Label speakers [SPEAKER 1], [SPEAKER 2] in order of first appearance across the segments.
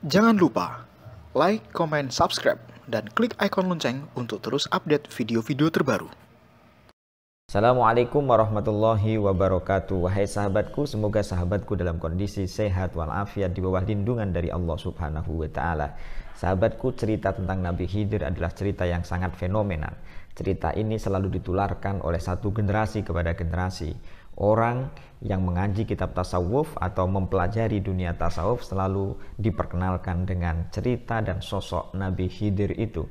[SPEAKER 1] Jangan lupa like, comment, subscribe, dan klik ikon lonceng untuk terus update video-video terbaru. Assalamualaikum warahmatullahi wabarakatuh Wahai sahabatku, semoga sahabatku dalam kondisi sehat walafiat di bawah lindungan dari Allah subhanahu wa ta'ala Sahabatku, cerita tentang Nabi Khidir adalah cerita yang sangat fenomenal Cerita ini selalu ditularkan oleh satu generasi kepada generasi orang yang mengaji kitab tasawuf atau mempelajari dunia tasawuf selalu diperkenalkan dengan cerita dan sosok Nabi Khidir itu.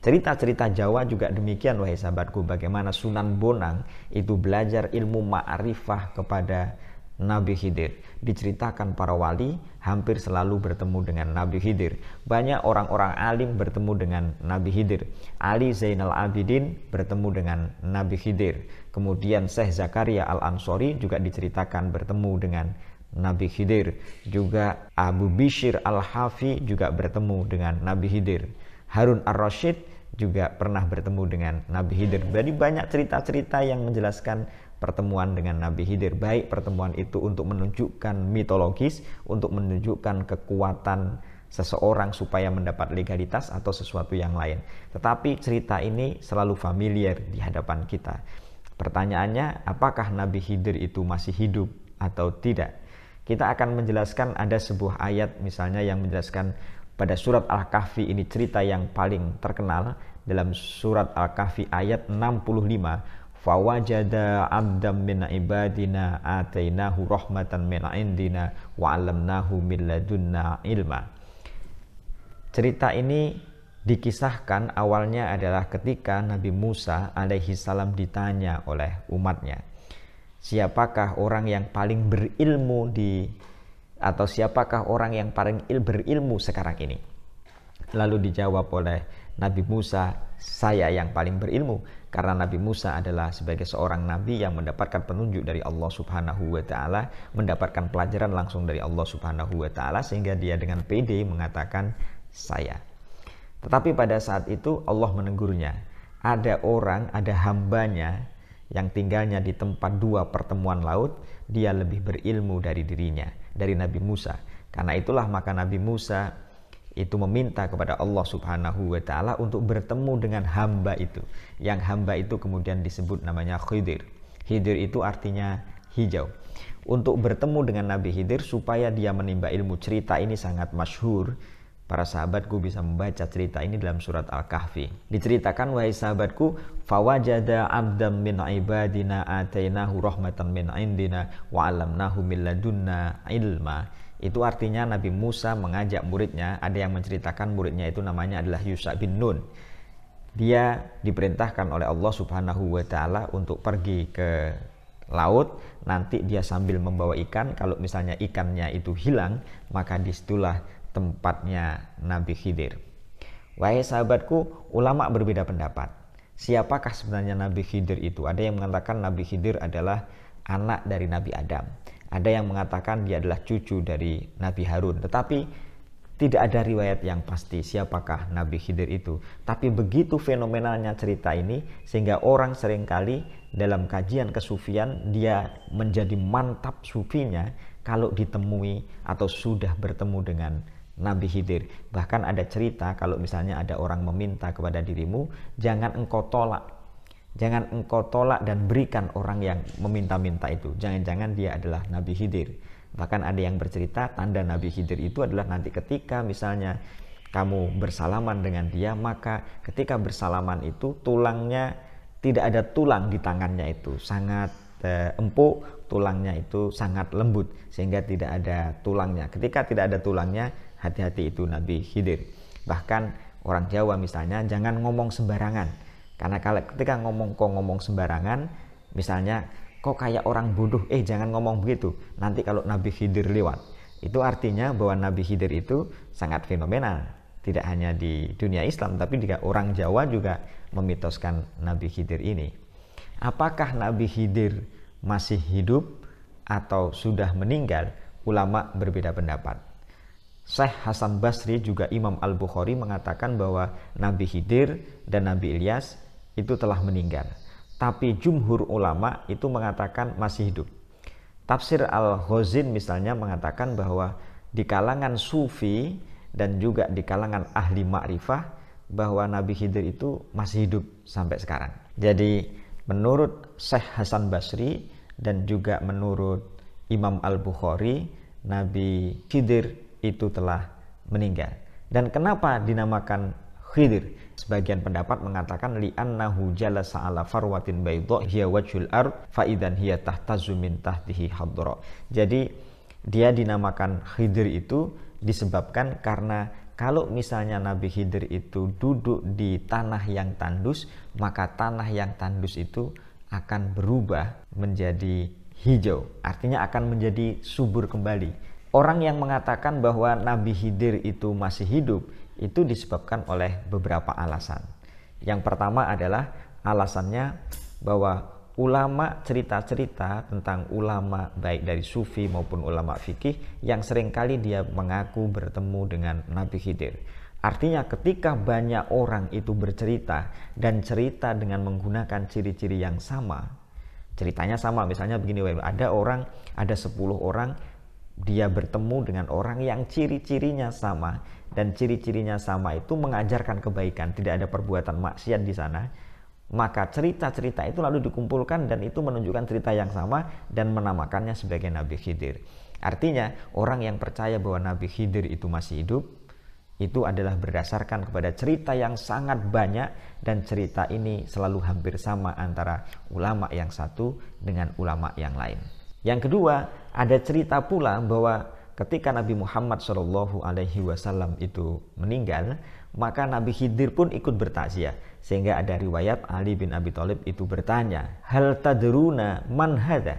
[SPEAKER 1] Cerita-cerita Jawa juga demikian wahai sahabatku bagaimana Sunan Bonang itu belajar ilmu ma'rifah kepada Nabi Khidir. Diceritakan para wali hampir selalu bertemu dengan Nabi Khidir. Banyak orang-orang alim bertemu dengan Nabi Khidir. Ali Zainal Abidin bertemu dengan Nabi Khidir. Kemudian Syekh Zakaria Al-Ansori juga diceritakan bertemu dengan Nabi Khidir. Juga Abu Bishir Al-Hafi juga bertemu dengan Nabi Khidir. Harun Ar-Rashid juga pernah bertemu dengan Nabi Khidir. Jadi banyak cerita-cerita yang menjelaskan pertemuan dengan Nabi Khidir. Baik pertemuan itu untuk menunjukkan mitologis, untuk menunjukkan kekuatan seseorang supaya mendapat legalitas atau sesuatu yang lain. Tetapi cerita ini selalu familiar di hadapan kita. Pertanyaannya, apakah Nabi Khidir itu masih hidup atau tidak? Kita akan menjelaskan ada sebuah ayat misalnya yang menjelaskan pada surat Al-Kahfi ini cerita yang paling terkenal dalam surat Al-Kahfi ayat 65 fawajada abdam min ibadina atainahu rahmatan min indina wa alamnahu min ladunna ilma cerita ini Dikisahkan awalnya adalah ketika Nabi Musa alaihi salam ditanya oleh umatnya, siapakah orang yang paling berilmu di atau siapakah orang yang paling il berilmu sekarang ini? Lalu dijawab oleh Nabi Musa, saya yang paling berilmu karena Nabi Musa adalah sebagai seorang nabi yang mendapatkan penunjuk dari Allah Subhanahu wa taala, mendapatkan pelajaran langsung dari Allah Subhanahu wa taala sehingga dia dengan pede mengatakan saya tetapi pada saat itu Allah menegurnya. Ada orang, ada hambanya yang tinggalnya di tempat dua pertemuan laut, dia lebih berilmu dari dirinya, dari Nabi Musa. Karena itulah maka Nabi Musa itu meminta kepada Allah Subhanahu wa taala untuk bertemu dengan hamba itu. Yang hamba itu kemudian disebut namanya Khidir. Khidir itu artinya hijau. Untuk bertemu dengan Nabi Khidir supaya dia menimba ilmu cerita ini sangat masyhur para sahabatku bisa membaca cerita ini dalam surat Al-Kahfi. Diceritakan wahai sahabatku, fawajada abdam min ibadina atainahu rahmatan min indina wa alamnahu min ladunna ilma. Itu artinya Nabi Musa mengajak muridnya, ada yang menceritakan muridnya itu namanya adalah Yusa bin Nun. Dia diperintahkan oleh Allah Subhanahu wa taala untuk pergi ke laut nanti dia sambil membawa ikan kalau misalnya ikannya itu hilang maka disitulah tempatnya Nabi Khidir. Wahai sahabatku, ulama berbeda pendapat. Siapakah sebenarnya Nabi Khidir itu? Ada yang mengatakan Nabi Khidir adalah anak dari Nabi Adam. Ada yang mengatakan dia adalah cucu dari Nabi Harun. Tetapi tidak ada riwayat yang pasti siapakah Nabi Khidir itu. Tapi begitu fenomenalnya cerita ini sehingga orang seringkali dalam kajian kesufian dia menjadi mantap sufinya kalau ditemui atau sudah bertemu dengan Nabi Khidir. Bahkan ada cerita kalau misalnya ada orang meminta kepada dirimu, jangan engkau tolak. Jangan engkau tolak dan berikan orang yang meminta-minta itu. Jangan-jangan dia adalah Nabi Khidir. Bahkan ada yang bercerita tanda Nabi Khidir itu adalah nanti ketika misalnya kamu bersalaman dengan dia, maka ketika bersalaman itu tulangnya tidak ada tulang di tangannya itu sangat eh, empuk, tulangnya itu sangat lembut sehingga tidak ada tulangnya. Ketika tidak ada tulangnya, Hati-hati itu Nabi Khidir. Bahkan orang Jawa misalnya jangan ngomong sembarangan. Karena kalau ketika ngomong kok ngomong sembarangan, misalnya kok kayak orang bodoh, eh jangan ngomong begitu. Nanti kalau Nabi Khidir lewat, itu artinya bahwa Nabi Khidir itu sangat fenomenal. Tidak hanya di dunia Islam, tapi juga orang Jawa juga memitoskan Nabi Khidir ini. Apakah Nabi Khidir masih hidup atau sudah meninggal? Ulama berbeda pendapat. Syekh Hasan Basri juga Imam Al-Bukhari mengatakan bahwa Nabi Hidir dan Nabi Ilyas itu telah meninggal. Tapi jumhur ulama itu mengatakan masih hidup. Tafsir al hozin misalnya mengatakan bahwa di kalangan sufi dan juga di kalangan ahli ma'rifah bahwa Nabi Hidir itu masih hidup sampai sekarang. Jadi menurut Syekh Hasan Basri dan juga menurut Imam Al-Bukhari, Nabi Khidir itu telah meninggal. Dan kenapa dinamakan Khidir? Sebagian pendapat mengatakan annahu jalasa ala farwatin baydha hiya wajhul ard fa idan hiya tahtazu min tahtihi hadra. Jadi dia dinamakan Khidir itu disebabkan karena kalau misalnya Nabi Khidir itu duduk di tanah yang tandus, maka tanah yang tandus itu akan berubah menjadi hijau. Artinya akan menjadi subur kembali orang yang mengatakan bahwa Nabi Khidir itu masih hidup itu disebabkan oleh beberapa alasan. Yang pertama adalah alasannya bahwa ulama cerita-cerita tentang ulama baik dari sufi maupun ulama fikih yang seringkali dia mengaku bertemu dengan Nabi Khidir. Artinya ketika banyak orang itu bercerita dan cerita dengan menggunakan ciri-ciri yang sama, ceritanya sama misalnya begini, ada orang, ada 10 orang dia bertemu dengan orang yang ciri-cirinya sama dan ciri-cirinya sama itu mengajarkan kebaikan, tidak ada perbuatan maksiat di sana, maka cerita-cerita itu lalu dikumpulkan dan itu menunjukkan cerita yang sama dan menamakannya sebagai Nabi Khidir. Artinya, orang yang percaya bahwa Nabi Khidir itu masih hidup, itu adalah berdasarkan kepada cerita yang sangat banyak dan cerita ini selalu hampir sama antara ulama yang satu dengan ulama yang lain. Yang kedua, ada cerita pula bahwa ketika Nabi Muhammad Shallallahu Alaihi Wasallam itu meninggal, maka Nabi Khidir pun ikut bertakziah. Sehingga ada riwayat Ali bin Abi Thalib itu bertanya, Hal tadruna man hada?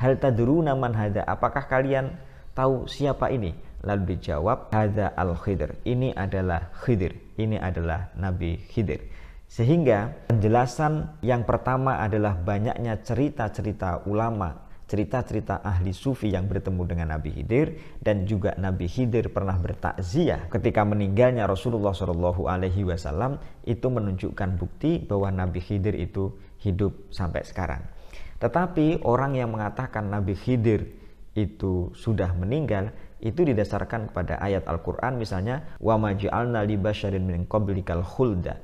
[SPEAKER 1] Hal tadruna man hada? Apakah kalian tahu siapa ini? Lalu dijawab, Hada al Khidir. Ini adalah Khidir. Ini adalah Nabi Khidir. Sehingga penjelasan yang pertama adalah banyaknya cerita-cerita ulama cerita-cerita ahli sufi yang bertemu dengan Nabi Hidir dan juga Nabi Hidir pernah bertakziah ketika meninggalnya Rasulullah Shallallahu Alaihi Wasallam itu menunjukkan bukti bahwa Nabi Hidir itu hidup sampai sekarang. Tetapi orang yang mengatakan Nabi Hidir itu sudah meninggal itu didasarkan kepada ayat Al-Quran misalnya wa maj'alna li basharin min qablikal khulda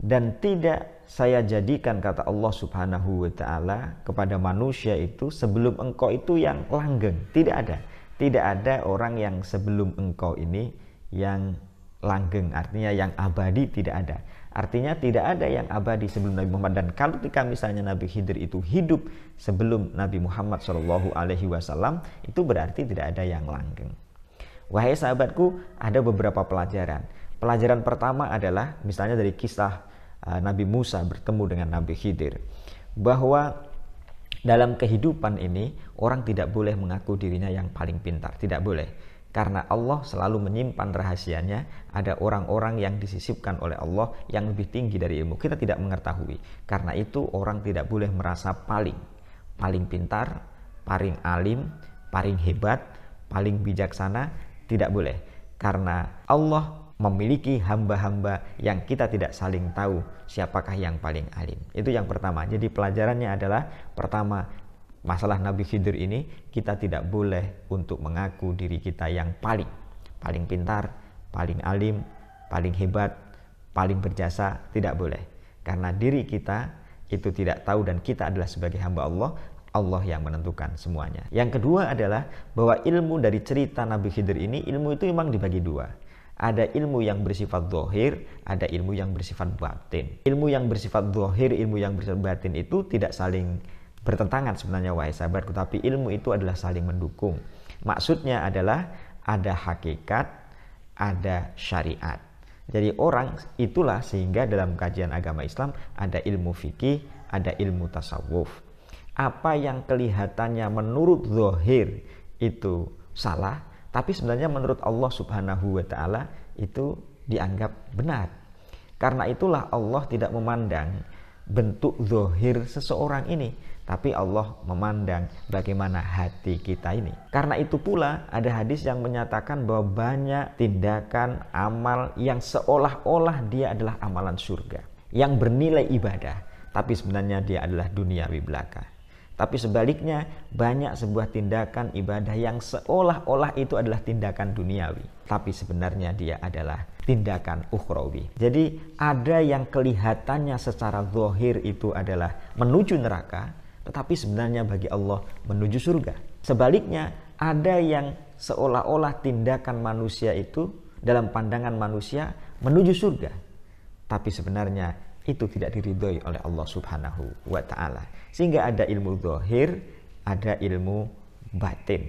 [SPEAKER 1] dan tidak saya jadikan kata Allah Subhanahu wa taala kepada manusia itu sebelum engkau itu yang langgeng. Tidak ada. Tidak ada orang yang sebelum engkau ini yang langgeng, artinya yang abadi tidak ada. Artinya tidak ada yang abadi sebelum Nabi Muhammad dan kalau ketika misalnya Nabi Khidir itu hidup sebelum Nabi Muhammad Shallallahu Alaihi Wasallam itu berarti tidak ada yang langgeng. Wahai sahabatku, ada beberapa pelajaran. Pelajaran pertama adalah misalnya dari kisah Ah, Nabi Musa bertemu dengan Nabi Khidir bahwa dalam kehidupan ini orang tidak boleh mengaku dirinya yang paling pintar, tidak boleh. Karena Allah selalu menyimpan rahasianya, ada orang-orang yang disisipkan oleh Allah yang lebih tinggi dari ilmu. Kita tidak mengetahui. Karena itu orang tidak boleh merasa paling, paling pintar, paling alim, paling hebat, paling bijaksana, tidak boleh. Karena Allah memiliki hamba-hamba yang kita tidak saling tahu siapakah yang paling alim. Itu yang pertama. Jadi pelajarannya adalah pertama masalah Nabi Khidir ini kita tidak boleh untuk mengaku diri kita yang paling paling pintar, paling alim, paling hebat, paling berjasa, tidak boleh. Karena diri kita itu tidak tahu dan kita adalah sebagai hamba Allah, Allah yang menentukan semuanya. Yang kedua adalah bahwa ilmu dari cerita Nabi Khidir ini, ilmu itu memang dibagi dua ada ilmu yang bersifat zahir, ada ilmu yang bersifat batin. Ilmu yang bersifat zahir, ilmu yang bersifat batin itu tidak saling bertentangan sebenarnya wahai sahabat. Tetapi ilmu itu adalah saling mendukung. Maksudnya adalah ada hakikat, ada syariat. Jadi orang itulah sehingga dalam kajian agama Islam ada ilmu fikih, ada ilmu tasawuf. Apa yang kelihatannya menurut zahir itu salah, tapi sebenarnya menurut Allah Subhanahu wa taala itu dianggap benar. Karena itulah Allah tidak memandang bentuk zohir seseorang ini, tapi Allah memandang bagaimana hati kita ini. Karena itu pula ada hadis yang menyatakan bahwa banyak tindakan amal yang seolah-olah dia adalah amalan surga, yang bernilai ibadah, tapi sebenarnya dia adalah duniawi belaka. Tapi sebaliknya, banyak sebuah tindakan ibadah yang seolah-olah itu adalah tindakan duniawi, tapi sebenarnya dia adalah tindakan ukhrawi. Jadi, ada yang kelihatannya secara zohir itu adalah menuju neraka, tetapi sebenarnya bagi Allah menuju surga. Sebaliknya, ada yang seolah-olah tindakan manusia itu dalam pandangan manusia menuju surga, tapi sebenarnya itu tidak diridhoi oleh Allah Subhanahu wa taala. Sehingga ada ilmu zahir, ada ilmu batin.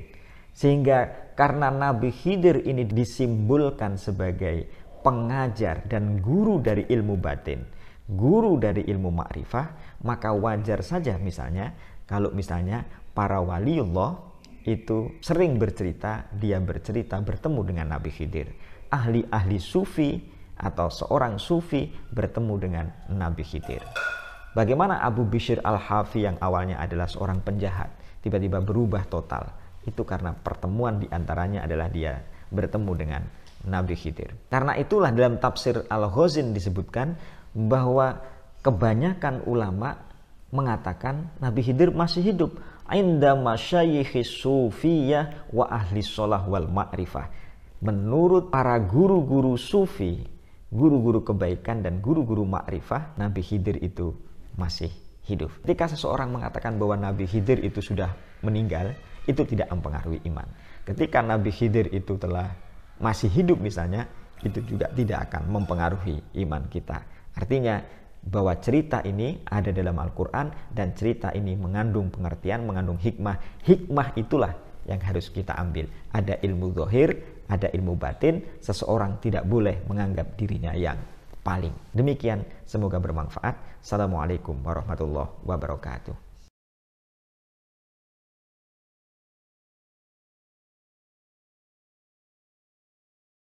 [SPEAKER 1] Sehingga karena Nabi Khidir ini disimbolkan sebagai pengajar dan guru dari ilmu batin, guru dari ilmu makrifah, maka wajar saja misalnya kalau misalnya para waliullah itu sering bercerita, dia bercerita bertemu dengan Nabi Khidir. Ahli-ahli sufi atau seorang sufi bertemu dengan Nabi Khidir. Bagaimana Abu Bishr al-Hafi yang awalnya adalah seorang penjahat tiba-tiba berubah total? Itu karena pertemuan diantaranya adalah dia bertemu dengan Nabi Khidir. Karena itulah dalam tafsir Al-Ghazin disebutkan bahwa kebanyakan ulama mengatakan Nabi Khidir masih hidup. Ainda masyayikh sufiyah wa ahli sholah wal ma'rifah. Menurut para guru-guru sufi, guru-guru kebaikan dan guru-guru makrifah Nabi Khidir itu masih hidup. Ketika seseorang mengatakan bahwa Nabi Khidir itu sudah meninggal, itu tidak mempengaruhi iman. Ketika Nabi Khidir itu telah masih hidup misalnya, itu juga tidak akan mempengaruhi iman kita. Artinya bahwa cerita ini ada dalam Al-Quran dan cerita ini mengandung pengertian, mengandung hikmah. Hikmah itulah yang harus kita ambil. Ada ilmu zohir, ada ilmu batin, seseorang tidak boleh menganggap dirinya yang paling. Demikian, semoga bermanfaat. Assalamualaikum warahmatullahi wabarakatuh.